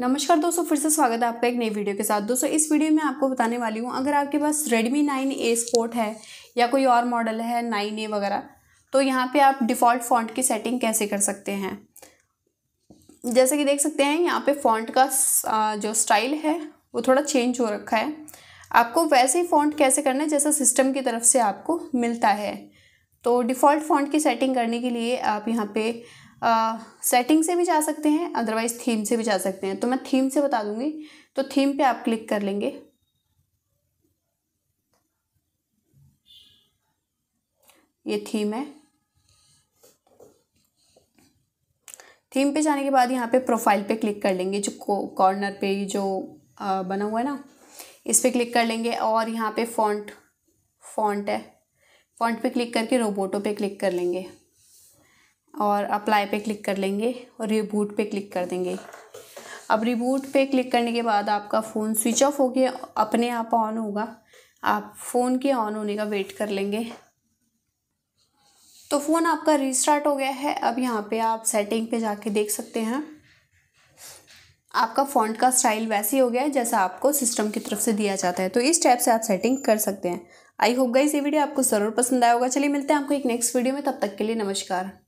नमस्कार दोस्तों फिर से स्वागत है आपका एक नई वीडियो के साथ दोस्तों इस वीडियो में आपको बताने वाली हूँ अगर आपके पास Redmi 9A Sport है या कोई और मॉडल है 9A वगैरह तो यहाँ पे आप डिफ़ॉल्ट फ़ॉन्ट की सेटिंग कैसे कर सकते हैं जैसे कि देख सकते हैं यहाँ पे फ़ॉन्ट का जो स्टाइल है वो थोड़ा चेंज हो रखा है आपको वैसे ही फ़ॉन्ट कैसे करना है जैसा सिस्टम की तरफ से आपको मिलता है तो डिफ़ॉल्ट फ़ॉन्ट की सेटिंग करने के लिए आप यहाँ पर सेटिंग से भी जा सकते हैं अदरवाइज़ थीम से भी जा सकते हैं तो मैं थीम से बता दूंगी तो थीम पे आप क्लिक कर लेंगे ये थीम है थीम पे जाने के बाद यहाँ पे प्रोफाइल पे क्लिक कर लेंगे जो कॉर्नर पे जो आ, बना हुआ है ना इस पर क्लिक कर लेंगे और यहाँ पे फॉन्ट फॉन्ट है फॉन्ट पे क्लिक करके रोबोटो पे क्लिक कर लेंगे और अप्लाई पे क्लिक कर लेंगे और रिबूट पे क्लिक कर देंगे अब रिबूट पे क्लिक करने के बाद आपका फ़ोन स्विच ऑफ हो गया अपने आप ऑन होगा आप फ़ोन के ऑन होने का वेट कर लेंगे तो फ़ोन आपका रीस्टार्ट हो गया है अब यहाँ पे आप सेटिंग पे जाके देख सकते हैं आपका फ़ॉन्ट का स्टाइल वैसे ही हो गया है जैसा आपको सिस्टम की तरफ से दिया जाता है तो इस टाइप से आप सेटिंग कर सकते हैं आई होप गाइस ये वीडियो आपको ज़रूर पसंद आया होगा चलिए मिलते हैं आपको एक नेक्स्ट वीडियो में तब तक के लिए नमस्कार